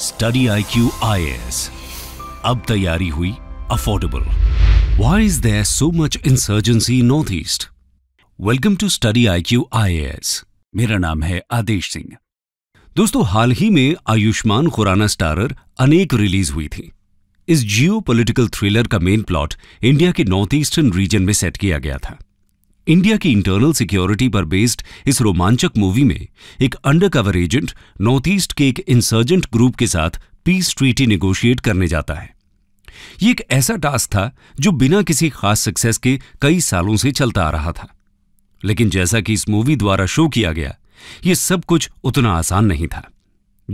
study I Q I S अब तैयारी हुई affordable why is there so much insurgency north east welcome to study I Q I S मेरा नाम है आदेश सिंह दोस्तों हाल ही में आयुष्मान खुराना स्टारर अनेक रिलीज हुई थी इस जियो पोलिटिकल थ्रिलर का मेन प्लॉट इंडिया के नॉर्थ ईस्टर्न रीजन में सेट किया गया था इंडिया की इंटरनल सिक्योरिटी पर बेस्ड इस रोमांचक मूवी में एक अंडरकवर एजेंट नॉर्थ ईस्ट के एक इंसर्जेंट ग्रुप के साथ पीस ट्रीटी नेगोशिएट करने जाता है ये एक ऐसा टास्क था जो बिना किसी खास सक्सेस के कई सालों से चलता आ रहा था लेकिन जैसा कि इस मूवी द्वारा शो किया गया ये सब कुछ उतना आसान नहीं था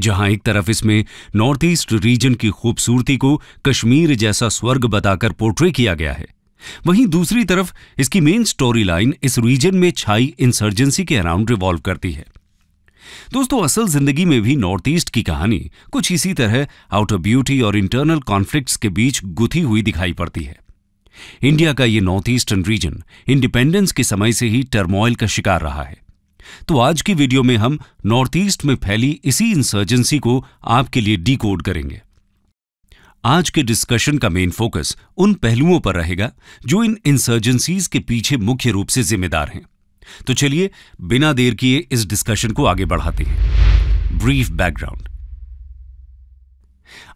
जहां एक तरफ इसमें नॉर्थ ईस्ट रीजन की खूबसूरती को कश्मीर जैसा स्वर्ग बताकर पोर्ट्रे किया गया है वहीं दूसरी तरफ इसकी मेन स्टोरी लाइन इस रीजन में छाई इंसर्जेंसी के अराउंड रिवॉल्व करती है दोस्तों असल जिंदगी में भी नॉर्थ ईस्ट की कहानी कुछ इसी तरह आउट ऑफ ब्यूटी और इंटरनल कॉन्फ्लिक्ट्स के बीच गुथी हुई दिखाई पड़ती है इंडिया का यह नॉर्थ ईस्टर्न रीजन इंडिपेंडेंस के समय से ही टर्मोइल का शिकार रहा है तो आज की वीडियो में हम नॉर्थ ईस्ट में फैली इसी इंसर्जेंसी को आपके लिए डीकोड करेंगे आज के डिस्कशन का मेन फोकस उन पहलुओं पर रहेगा जो इन इंसर्जेंसीज के पीछे मुख्य रूप से जिम्मेदार हैं तो चलिए बिना देर किए इस डिस्कशन को आगे बढ़ाते हैं ब्रीफ बैकग्राउंड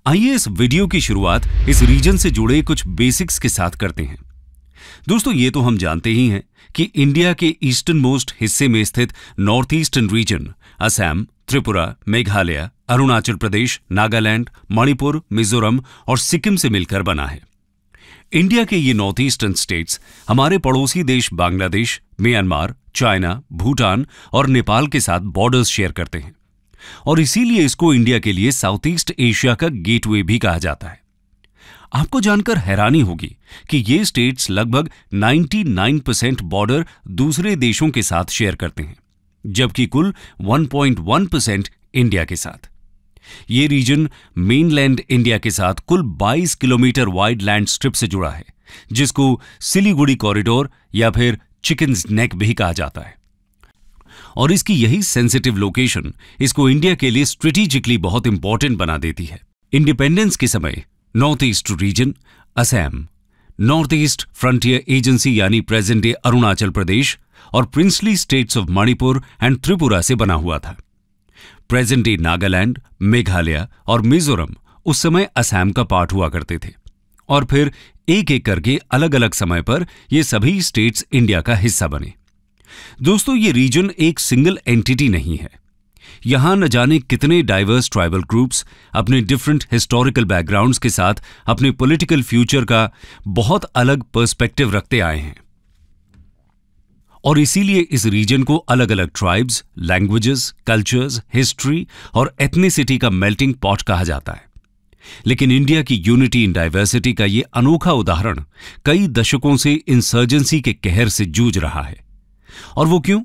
आइए इस वीडियो की शुरुआत इस रीजन से जुड़े कुछ बेसिक्स के साथ करते हैं दोस्तों ये तो हम जानते ही हैं कि इंडिया के ईस्टर्न मोस्ट हिस्से में स्थित north eastern region Assam Tripura Meghalaya Arunachal Pradesh Nagaland Manipur Mizoram और सिक्किम से मिलकर बना है इंडिया के ये नॉर्थ ईस्टर्न स्टेट्स हमारे पड़ोसी देश बांग्लादेश म्यांमार चाइना भूटान और नेपाल के साथ बॉर्डर्स शेयर करते हैं और इसीलिए इसको इंडिया के लिए साउथ ईस्ट एशिया का गेटवे भी कहा जाता है आपको जानकर हैरानी होगी कि ये स्टेट्स लगभग 99 परसेंट बॉर्डर दूसरे देशों के साथ शेयर करते हैं जबकि कुल 1.1 परसेंट इंडिया के साथ ये रीजन मेनलैंड इंडिया के साथ कुल 22 किलोमीटर वाइड लैंड स्ट्रिप से जुड़ा है जिसको सिलीगुड़ी कॉरिडोर या फिर चिकन नेक भी कहा जाता है और इसकी यही सेंसिटिव लोकेशन इसको इंडिया के लिए स्ट्रेटिजिकली बहुत इंपॉर्टेंट बना देती है इंडिपेंडेंस के समय north east region Assam north east frontier agency यानी प्रेजेंट डे अरुणाचल प्रदेश और princely states of Manipur and Tripura से बना हुआ था प्रेजेंट डे नागालैंड मेघालय और मिजोरम उस समय असम का पार्ट हुआ करते थे और फिर एक एक करके अलग अलग समय पर ये सभी स्टेट्स इंडिया का हिस्सा बने दोस्तों ये रीजन एक सिंगल एंटिटी नहीं है यहां न जाने कितने डाइवर्स ट्राइबल ग्रुप्स अपने डिफरेंट हिस्टोरिकल बैकग्राउंड्स के साथ अपने पॉलिटिकल फ्यूचर का बहुत अलग पर्सपेक्टिव रखते आए हैं और इसीलिए इस रीजन को अलग अलग ट्राइब्स लैंग्वेजेस कल्चर्स हिस्ट्री और एथनिसिटी का मेल्टिंग पॉट कहा जाता है लेकिन इंडिया की यूनिटी इन डायवर्सिटी का यह अनोखा उदाहरण कई दशकों से इंसर्जेंसी के कहर से जूझ रहा है और वो क्यों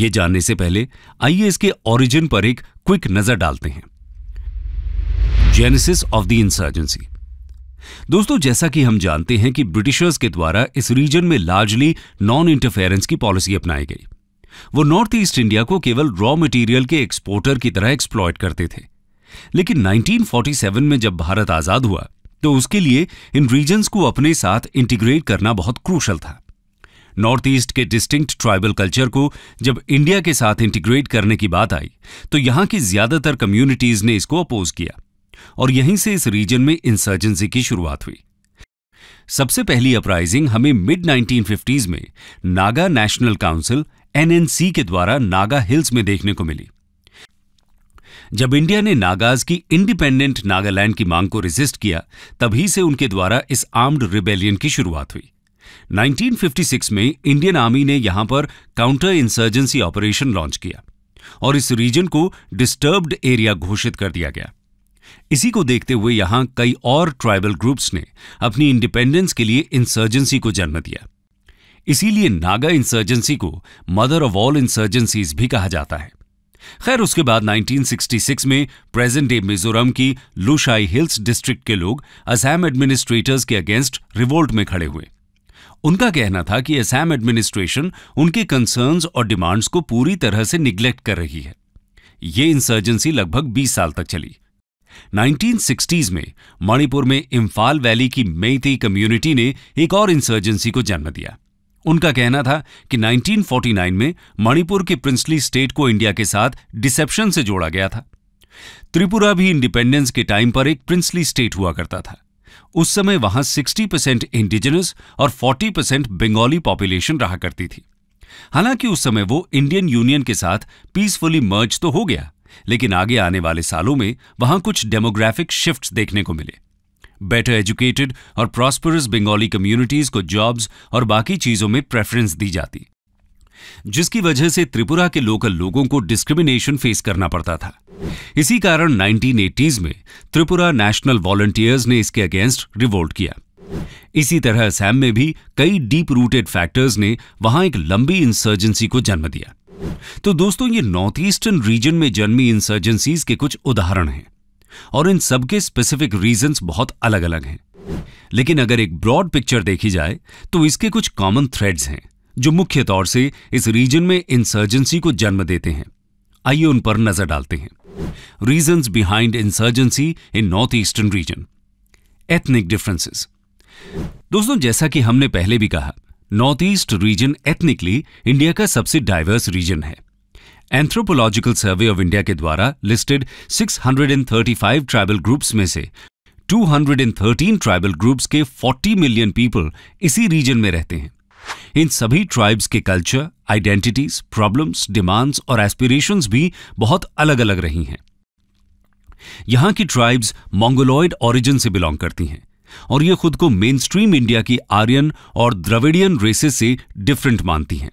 ये जानने से पहले आइए इसके ओरिजिन पर एक क्विक नजर डालते हैं जेनेसिस ऑफ द इंसर्जेंसी दोस्तों जैसा कि हम जानते हैं कि ब्रिटिशर्स के द्वारा इस रीजन में लार्जली नॉन इंटरफेरेंस की पॉलिसी अपनाई गई वो नॉर्थ ईस्ट इंडिया को केवल रॉ मटेरियल के एक्सपोर्टर की तरह एक्सप्लॉयट करते थे लेकिन 1947 में जब भारत आजाद हुआ तो उसके लिए इन रीजन्स को अपने साथ इंटीग्रेट करना बहुत क्रूशल था नॉर्थ ईस्ट के डिस्टिंक्ट ट्राइबल कल्चर को जब इंडिया के साथ इंटीग्रेट करने की बात आई तो यहां की ज्यादातर कम्युनिटीज ने इसको अपोज किया और यहीं से इस रीजन में इंसर्जेंसी की शुरुआत हुई सबसे पहली अपराइजिंग हमें मिड 1950s में नागा नेशनल काउंसिल एनएनसी के द्वारा नागा हिल्स में देखने को मिली जब इंडिया ने नागाज की इंडिपेंडेंट नागालैंड की मांग को रिजिस्ट किया तभी से उनके द्वारा इस आर्म्ड रिबेलियन की शुरुआत हुई 1956 में इंडियन आर्मी ने यहां पर काउंटर इंसर्जेंसी ऑपरेशन लॉन्च किया और इस रीजन को डिस्टर्ब्ड एरिया घोषित कर दिया गया इसी को देखते हुए यहां कई और ट्राइबल ग्रुप्स ने अपनी इंडिपेंडेंस के लिए इंसर्जेंसी को जन्म दिया इसीलिए नागा इंसर्जेंसी को मदर ऑफ ऑल इंसर्जेंसीज भी कहा जाता है खैर उसके बाद 1966 में प्रेजेंट डे मिजोरम की लुशाई हिल्स डिस्ट्रिक्ट के लोग असैम एडमिनिस्ट्रेटर्स के अगेंस्ट रिवोल्ट में खड़े हुए उनका कहना था कि असैम एडमिनिस्ट्रेशन उनके कंसर्न्स और डिमांड्स को पूरी तरह से निग्लेक्ट कर रही है ये इंसर्जेंसी लगभग 20 साल तक चली 1960s में मणिपुर में इम्फाल वैली की मेईतेई कम्युनिटी ने एक और इंसर्जेंसी को जन्म दिया उनका कहना था कि 1949 में मणिपुर के प्रिंसली स्टेट को इंडिया के साथ डिसेप्शन से जोड़ा गया था त्रिपुरा भी इंडिपेंडेंस के टाइम पर एक प्रिंसली स्टेट हुआ करता था उस समय वहां 60 परसेंट इंडिजिनस और 40 परसेंट बंगाली पॉपुलेशन रहा करती थी हालांकि उस समय वो इंडियन यूनियन के साथ पीसफुली मर्ज तो हो गया लेकिन आगे आने वाले सालों में वहां कुछ डेमोग्राफिक शिफ्ट्स देखने को मिले बेटर एजुकेटेड और प्रॉस्परस बंगाली कम्युनिटीज को जॉब्स और बाकी चीजों में प्रेफरेंस दी जाती जिसकी वजह से त्रिपुरा के लोकल लोगों को डिस्क्रिमिनेशन फेस करना पड़ता था इसी कारण 1980s में त्रिपुरा नेशनल वॉलंटियर्स ने इसके अगेंस्ट रिवोल्ट किया इसी तरह असैम में भी कई डीप रूटेड फैक्टर्स ने वहां एक लंबी इंसर्जेंसी को जन्म दिया तो दोस्तों ये नॉर्थ ईस्टर्न रीजन में जन्मी इंसर्जेंसीज के कुछ उदाहरण हैं और इन सबके स्पेसिफिक रीजंस बहुत अलग अलग हैं लेकिन अगर एक ब्रॉड पिक्चर देखी जाए तो इसके कुछ कॉमन थ्रेड्स हैं जो मुख्य तौर से इस रीजन में इंसर्जेंसी को जन्म देते हैं आइए उन पर नजर डालते हैं reasons behind insurgency in north eastern region ethnic differences दोस्तों जैसा कि हमने पहले भी कहा north east region ethnically India का सबसे डाइवर्स रीजन है एंथ्रोपोलॉजिकल सर्वे ऑफ इंडिया के द्वारा लिस्टेड 635 ट्राइबल ग्रुप्स में से 213 ट्राइबल ग्रुप्स के 40 मिलियन पीपल इसी रीजन में रहते हैं इन सभी ट्राइब्स के कल्चर आइडेंटिटीज प्रॉब्लम्स डिमांड्स और एस्पिरेशंस भी बहुत अलग अलग रही हैं यहां की ट्राइब्स मंगोलॉयड ऑरिजिन से बिलोंग करती हैं और ये खुद को मेन स्ट्रीम इंडिया की आर्यन और द्रविडियन रेसेस से डिफरेंट मानती हैं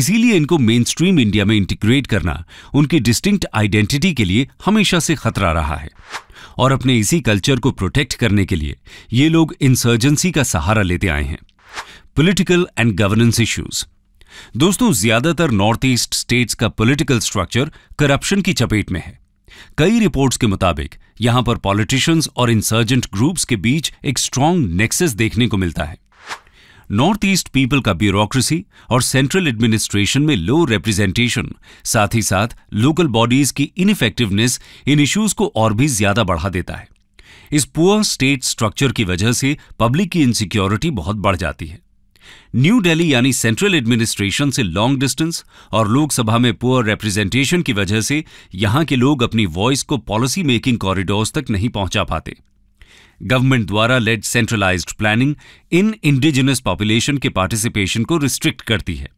इसीलिए इनको मेन स्ट्रीम इंडिया में इंटीग्रेट करना उनकी डिस्टिंक्ट आइडेंटिटी के लिए हमेशा से खतरा रहा है और अपने इसी कल्चर को प्रोटेक्ट करने के लिए ये लोग इंसर्जेंसी का सहारा लेते आए हैं पॉलिटिकल एंड गवर्नेंस इश्यूज दोस्तों ज्यादातर नॉर्थ ईस्ट स्टेट्स का पॉलिटिकल स्ट्रक्चर करप्शन की चपेट में है कई रिपोर्ट्स के मुताबिक यहां पर पॉलिटिशियंस और इंसर्जेंट ग्रुप्स के बीच एक स्ट्रांग नेक्सेस देखने को मिलता है नॉर्थ ईस्ट पीपल का ब्यूरोक्रेसी और सेंट्रल एडमिनिस्ट्रेशन में लो रिप्रेजेंटेशन साथ ही साथ लोकल बॉडीज की इनइफ़ेक्टिवनेस इन इश्यूज को और भी ज्यादा बढ़ा देता है इस पुअर स्टेट स्ट्रक्चर की वजह से पब्लिक की इनसिक्योरिटी बहुत बढ़ जाती है न्यू दिल्ली यानी सेंट्रल एडमिनिस्ट्रेशन से लॉन्ग डिस्टेंस और लोकसभा में पुअर रिप्रेजेंटेशन की वजह से यहां के लोग अपनी वॉइस को पॉलिसी मेकिंग कॉरिडोर्स तक नहीं पहुंचा पाते गवर्नमेंट द्वारा लेड सेंट्रलाइज्ड प्लानिंग इन इंडिजिनस पॉपुलेशन के पार्टिसिपेशन को रिस्ट्रिक्ट करती है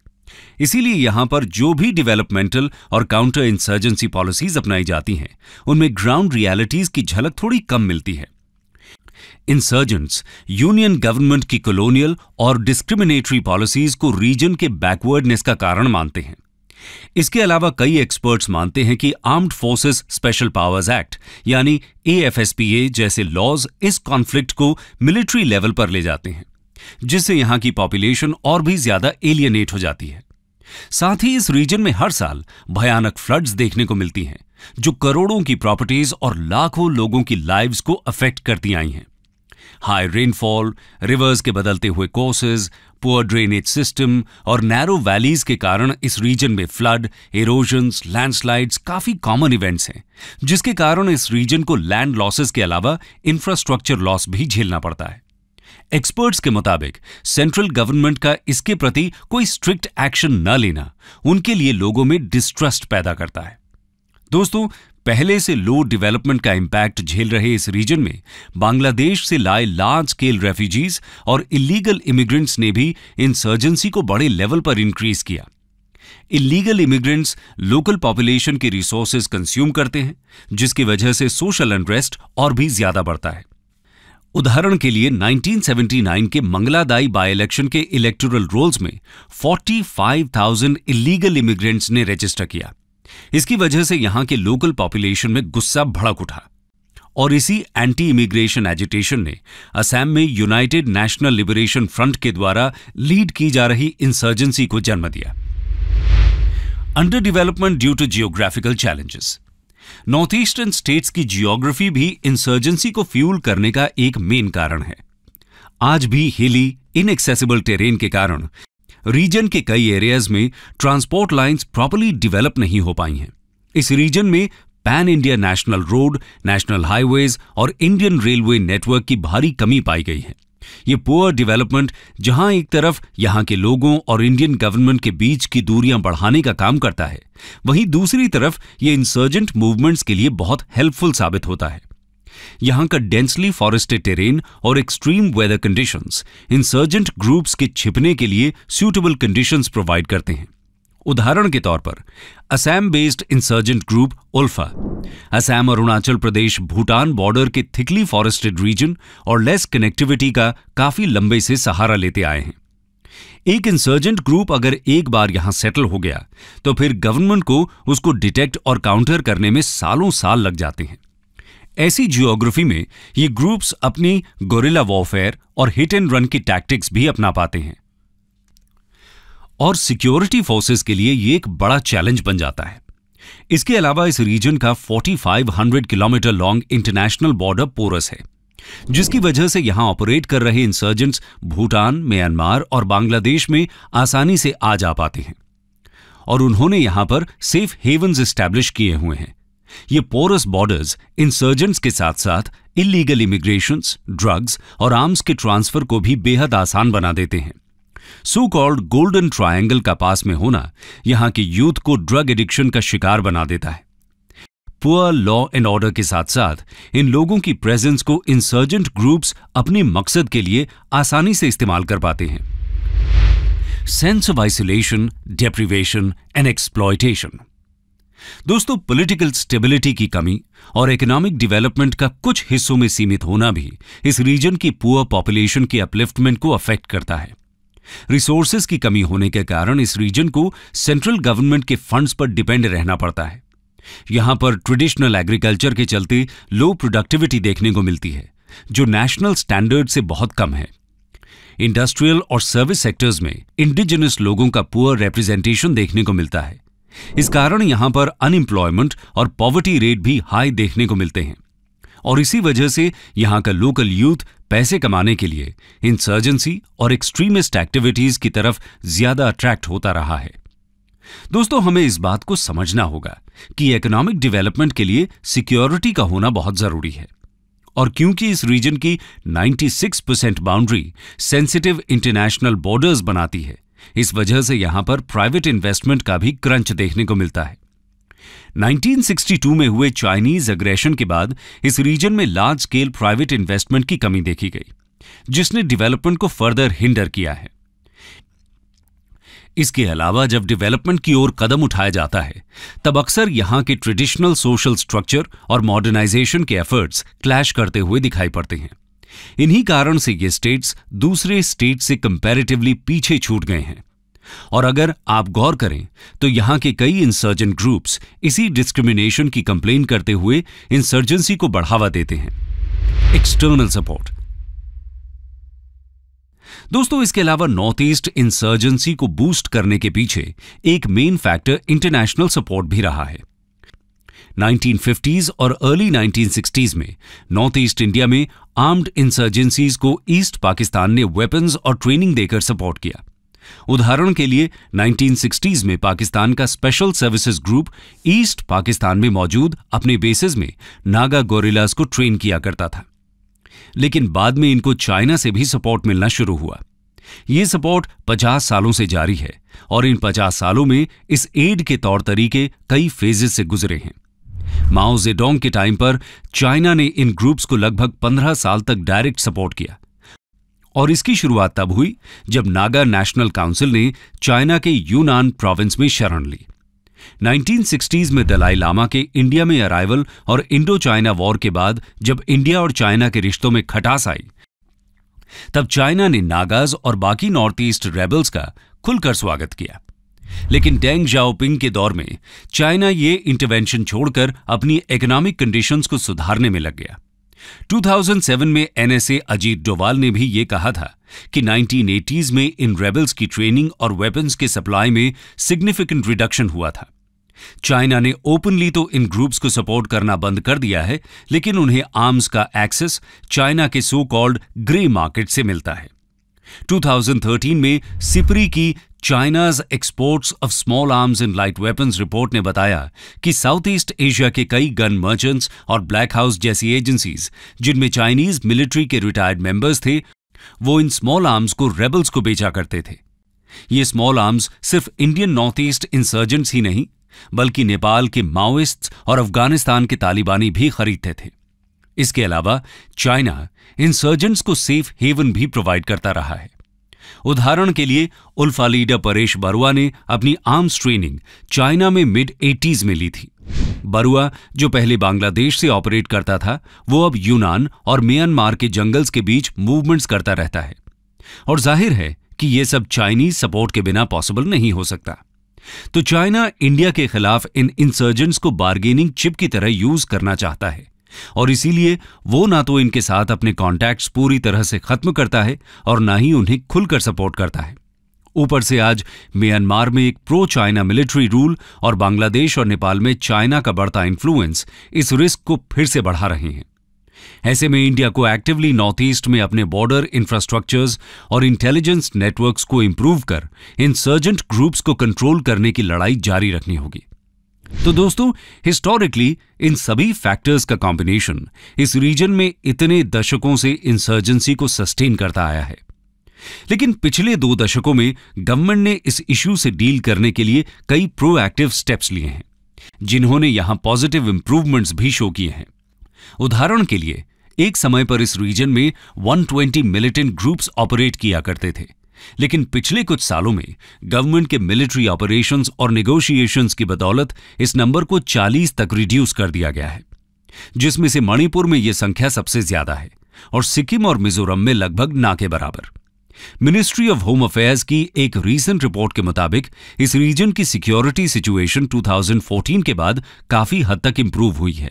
इसीलिए यहां पर जो भी डेवलपमेंटल और काउंटर इंसर्जेंसी पॉलिसीज अपनाई जाती हैं उनमें ग्राउंड रियलिटीज की झलक थोड़ी कम मिलती है इंसर्जेंट्स यूनियन गवर्नमेंट की कॉलोनियल और डिस्क्रिमिनेटरी पॉलिसीज को रीजन के बैकवर्डनेस का कारण मानते हैं इसके अलावा कई एक्सपर्ट्स मानते हैं कि armed forces special powers act यानी एएफएसपीए जैसे लॉज इस कॉन्फ्लिक्ट को मिलिट्री लेवल पर ले जाते हैं जिससे यहां की पॉपुलेशन और भी ज्यादा एलियनेट हो जाती है साथ ही इस रीजन में हर साल भयानक फ्लड्स देखने को मिलती हैं जो करोड़ों की प्रॉपर्टीज और लाखों लोगों की लाइव्स को अफेक्ट करती आई हैं हाई रेनफॉल रिवर्स के बदलते हुए कोर्सेज पुअर ड्रेनेज सिस्टम और नैरो वैलीज के कारण इस रीजन में फ्लड इरोजन्स लैंडस्लाइड्स काफ़ी कॉमन इवेंट्स हैं जिसके कारण इस रीजन को लैंड लॉसेस के अलावा इंफ्रास्ट्रक्चर लॉस भी झेलना पड़ता है एक्सपर्ट्स के मुताबिक सेंट्रल गवर्नमेंट का इसके प्रति कोई स्ट्रिक्ट एक्शन न लेना उनके लिए लोगों में डिस्ट्रस्ट पैदा करता है दोस्तों पहले से लो डेवलपमेंट का इम्पैक्ट झेल रहे इस रीजन में बांग्लादेश से लाए लार्ज स्केल रेफ्यूजीज और इलीगल इमिग्रेंट्स ने भी इंसर्जेंसी को बड़े लेवल पर इंक्रीज किया इलीगल इमिग्रेंट्स लोकल पॉपुलेशन के रिसोर्सेज कंज्यूम करते हैं जिसकी वजह से सोशल अनरेस्ट और भी ज्यादा बढ़ता है उदाहरण के लिए 1979 के मंगलादाई बाय इलेक्शन के इलेक्टोरल रोल्स में 45,000 इलीगल इमिग्रेंट्स ने रजिस्टर किया इसकी वजह से यहां के लोकल पॉपुलेशन में गुस्सा भड़क उठा और इसी एंटी इमिग्रेशन एजिटेशन ने असम में यूनाइटेड नेशनल लिबरेशन फ्रंट के द्वारा लीड की जा रही इंसर्जेंसी को जन्म दिया under development due to geographical challenges north eastern states की जियोग्राफी भी इंसर्जेंसी को फ्यूल करने का एक मेन कारण है आज भी हिली इनएक्सेसिबल टेरेन के कारण रीजन के कई एरियाज में ट्रांसपोर्ट लाइंस प्रॉपरली डेवलप नहीं हो पाई हैं इस रीजन में pan India national road national highways और इंडियन रेलवे नेटवर्क की भारी कमी पाई गई है ये पुअर डेवलपमेंट जहां एक तरफ यहां के लोगों और इंडियन गवर्नमेंट के बीच की दूरियां बढ़ाने का काम करता है वहीं दूसरी तरफ ये इंसर्जेंट मूवमेंट्स के लिए बहुत हेल्पफुल साबित होता है यहाँ का डेंसली फॉरेस्टेड टेरेन और extreme weather conditions insurgent groups के छिपने के लिए सूटेबल कंडीशंस प्रोवाइड करते हैं उदाहरण के तौर पर Assam based insurgent group ULFA Assam Arunachal Pradesh Bhutan border के थिकली फॉरेस्टेड रीजन और लेस कनेक्टिविटी का काफी लंबे से सहारा लेते आए हैं एक इंसर्जेंट ग्रुप अगर एक बार यहां सेटल हो गया तो फिर गवर्नमेंट को उसको डिटेक्ट और काउंटर करने में सालों साल लग जाते हैं ऐसी जियोग्राफी में ये ग्रुप्स अपनी गोरिल्ला वॉरफेयर और हिट एंड रन की टैक्टिक्स भी अपना पाते हैं और सिक्योरिटी फोर्सेस के लिए ये एक बड़ा चैलेंज बन जाता है इसके अलावा इस रीजन का 4500 kilometre long international border porous है जिसकी वजह से यहां ऑपरेट कर रहे इंसर्जेंट्स भूटान म्यांमार और बांग्लादेश में आसानी से आ जा पाते हैं और उन्होंने यहां पर सेफ हेवन्स स्टैब्लिश किए हुए हैं ये पोरस बॉर्डर्स इंसर्जेंट्स के साथ साथ इलीगल इमिग्रेशन ड्रग्स और आर्म्स के ट्रांसफर को भी बेहद आसान बना देते हैं सो कॉल्ड गोल्डन ट्रायंगल का पास में होना यहां के यूथ को ड्रग एडिक्शन का शिकार बना देता है पुअर लॉ एंड ऑर्डर के साथ साथ इन लोगों की प्रेजेंस को इंसर्जेंट ग्रुप्स अपने मकसद के लिए आसानी से इस्तेमाल कर पाते हैं sense of isolation deprivation and exploitation दोस्तों पॉलिटिकल स्टेबिलिटी की कमी और इकोनॉमिक डेवलपमेंट का कुछ हिस्सों में सीमित होना भी इस रीजन की पुअर पॉपुलेशन की अपलिफ्टमेंट को अफेक्ट करता है रिसोर्सेज की कमी होने के कारण इस रीजन को सेंट्रल गवर्नमेंट के फंड्स पर डिपेंड रहना पड़ता है यहां पर ट्रेडिशनल एग्रीकल्चर के चलते लो प्रोडक्टिविटी देखने को मिलती है जो नेशनल स्टैंडर्ड से बहुत कम है इंडस्ट्रियल और सर्विस सेक्टर्स में इंडिजिनस लोगों का पुअर रिप्रेजेंटेशन देखने को मिलता है इस कारण यहां पर अनएम्प्लॉयमेंट और पॉवर्टी रेट भी हाई देखने को मिलते हैं और इसी वजह से यहां का लोकल यूथ पैसे कमाने के लिए इंसर्जेंसी और एक्सट्रीमिस्ट एक्टिविटीज की तरफ ज्यादा अट्रैक्ट होता रहा है दोस्तों हमें इस बात को समझना होगा कि इकोनॉमिक डेवलपमेंट के लिए सिक्योरिटी का होना बहुत जरूरी है और क्योंकि इस रीजन की 96 percent boundary sensitive international borders बनाती है इस वजह से यहां पर प्राइवेट इन्वेस्टमेंट का भी क्रंच देखने को मिलता है 1962 में हुए चाइनीज अग्रेशन के बाद इस रीजन में लार्ज स्केल प्राइवेट इन्वेस्टमेंट की कमी देखी गई जिसने डेवलपमेंट को फर्दर हिंडर किया है इसके अलावा जब डेवलपमेंट की ओर कदम उठाया जाता है तब अक्सर यहां के ट्रेडिशनल सोशल स्ट्रक्चर और मॉडर्नाइजेशन के एफर्ट्स क्लैश करते हुए दिखाई पड़ते हैं इन्हीं कारण से ये स्टेट्स दूसरे स्टेट से कंपैरेटिवली पीछे छूट गए हैं और अगर आप गौर करें तो यहां के कई इंसर्जेंट ग्रुप्स इसी डिस्क्रिमिनेशन की कंप्लेन करते हुए इंसर्जेंसी को बढ़ावा देते हैं एक्सटर्नल सपोर्ट दोस्तों इसके अलावा नॉर्थ ईस्ट इंसर्जेंसी को बूस्ट करने के पीछे एक मेन फैक्टर इंटरनेशनल सपोर्ट भी रहा है 1950s और अर्ली 1960s में नॉर्थ ईस्ट इंडिया में आर्म्ड इंसर्जेंसीज को ईस्ट पाकिस्तान ने वेपन्स और ट्रेनिंग देकर सपोर्ट किया उदाहरण के लिए 1960s में पाकिस्तान का special services group east Pakistan में मौजूद अपने बेसिस में नागा गोरिलास को ट्रेन किया करता था लेकिन बाद में इनको चाइना से भी सपोर्ट मिलना शुरू हुआ ये सपोर्ट 50 सालों से जारी है और इन 50 सालों में इस एड के तौर तरीके कई फेजेस से गुजरे हैं माओ जेडोंग के टाइम पर चाइना ने इन ग्रुप्स को लगभग 15 साल तक डायरेक्ट सपोर्ट किया और इसकी शुरुआत तब हुई जब नागा नेशनल काउंसिल ने चाइना के यूनान प्रोविंस में शरण ली 1960s में दलाई लामा के इंडिया में अराइवल और इंडो चाइना वॉर के बाद जब इंडिया और चाइना के रिश्तों में खटास आई तब चाइना ने नागाज और बाकी नॉर्थ ईस्ट रेबल्स का खुलकर स्वागत किया लेकिन डेंग जाओपिंग के दौर में चाइना ये इंटरवेंशन छोड़कर अपनी इकोनॉमिक कंडीशंस को सुधारने में लग गया 2007 में एनएसए अजीत डोवाल ने भी ये कहा था कि 1980s में इन रेबल्स की ट्रेनिंग और वेपन्स के सप्लाई में सिग्निफिकेंट रिडक्शन हुआ था चाइना ने ओपनली तो इन ग्रुप्स को सपोर्ट करना बंद कर दिया है लेकिन उन्हें आर्म्स का एक्सेस चाइना के सो कॉल्ड ग्रे मार्केट से मिलता है 2013 में सिपरी की China's exports of small arms and light weapons report ने बताया कि साउथ ईस्ट एशिया के कई गन मर्चेंट्स और ब्लैक हाउस जैसी एजेंसीज जिनमें चाइनीज मिलिट्री के रिटायर्ड मेंबर्स थे वो इन स्मॉल आर्म्स को रेबल्स को बेचा करते थे ये स्मॉल आर्म्स सिर्फ इंडियन नॉर्थ ईस्ट इंसर्जेंट्स ही नहीं बल्कि नेपाल के माओइस्ट और अफगानिस्तान के तालिबानी भी खरीदते थे इसके अलावा चाइना इंसर्जेंट्स को सेफ हेवन भी प्रोवाइड करता रहा है उदाहरण के लिए उल्फा लीडर परेश बरुआ ने अपनी आर्म्स ट्रेनिंग चाइना में मिड एटीज में ली थी बरुआ जो पहले बांग्लादेश से ऑपरेट करता था वो अब यूनान और म्यांमार के जंगल्स के बीच मूवमेंट्स करता रहता है और जाहिर है कि ये सब चाइनीज सपोर्ट के बिना पॉसिबल नहीं हो सकता तो चाइना इंडिया के खिलाफ इन इंसर्जेंट्स को बार्गेनिंग चिप की तरह यूज करना चाहता है और इसीलिए वो ना तो इनके साथ अपने कॉन्टैक्ट्स पूरी तरह से खत्म करता है और ना ही उन्हें खुलकर सपोर्ट करता है ऊपर से आज म्यांमार में एक प्रो चाइना मिलिट्री रूल और बांग्लादेश और नेपाल में चाइना का बढ़ता इन्फ्लुएंस इस रिस्क को फिर से बढ़ा रहे हैं ऐसे में इंडिया को एक्टिवली नॉर्थ ईस्ट में अपने बॉर्डर इंफ्रास्ट्रक्चर्स और इंटेलिजेंस नेटवर्क्स को इम्प्रूव कर इंसर्जेंट ग्रुप्स को कंट्रोल करने की लड़ाई जारी रखनी होगी तो दोस्तों हिस्टोरिकली इन सभी फैक्टर्स का कॉम्बिनेशन इस रीजन में इतने दशकों से इंसर्जेंसी को सस्टेन करता आया है लेकिन पिछले दो दशकों में गवर्नमेंट ने इस इश्यू से डील करने के लिए कई प्रोएक्टिव स्टेप्स लिए हैं जिन्होंने यहां पॉजिटिव इंप्रूवमेंट्स भी शो किए हैं उदाहरण के लिए एक समय पर इस रीजन में 120 मिलिटेंट ग्रुप्स ऑपरेट किया करते थे लेकिन पिछले कुछ सालों में गवर्नमेंट के मिलिट्री ऑपरेशंस और नेगोशिएशंस की बदौलत इस नंबर को 40 तक रिड्यूस कर दिया गया है जिसमें से मणिपुर में यह संख्या सबसे ज्यादा है और सिक्किम और मिजोरम में लगभग ना के बराबर मिनिस्ट्री ऑफ होम अफेयर्स की एक रीसेंट रिपोर्ट के मुताबिक इस रीजन की सिक्योरिटी सिचुएशन 2014 के बाद काफी हद तक इंप्रूव हुई है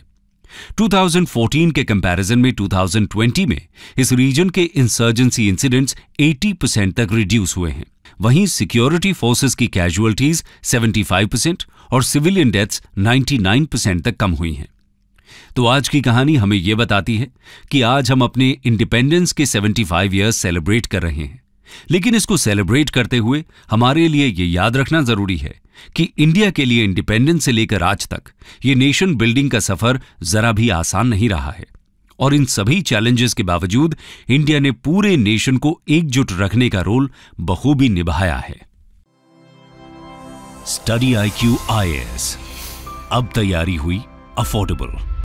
2014 के कंपैरिजन में 2020 में इस रीजन के इंसर्जेंसी इंसिडेंट्स 80 परसेंट तक रिड्यूस हुए हैं वहीं सिक्योरिटी फोर्सेस की कैजुअलिटीज 75 परसेंट और सिविलियन डेथ्स 99 परसेंट तक कम हुई हैं तो आज की कहानी हमें यह बताती है कि आज हम अपने इंडिपेंडेंस के 75 ईयर्स सेलिब्रेट कर रहे हैं लेकिन इसको सेलिब्रेट करते हुए हमारे लिए ये याद रखना जरूरी है कि इंडिया के लिए इंडिपेंडेंस से लेकर आज तक ये नेशन बिल्डिंग का सफर जरा भी आसान नहीं रहा है और इन सभी चैलेंजेस के बावजूद इंडिया ने पूरे नेशन को एकजुट रखने का रोल बखूबी निभाया है स्टडी आई क्यू आई अब तैयारी हुई अफोर्डेबल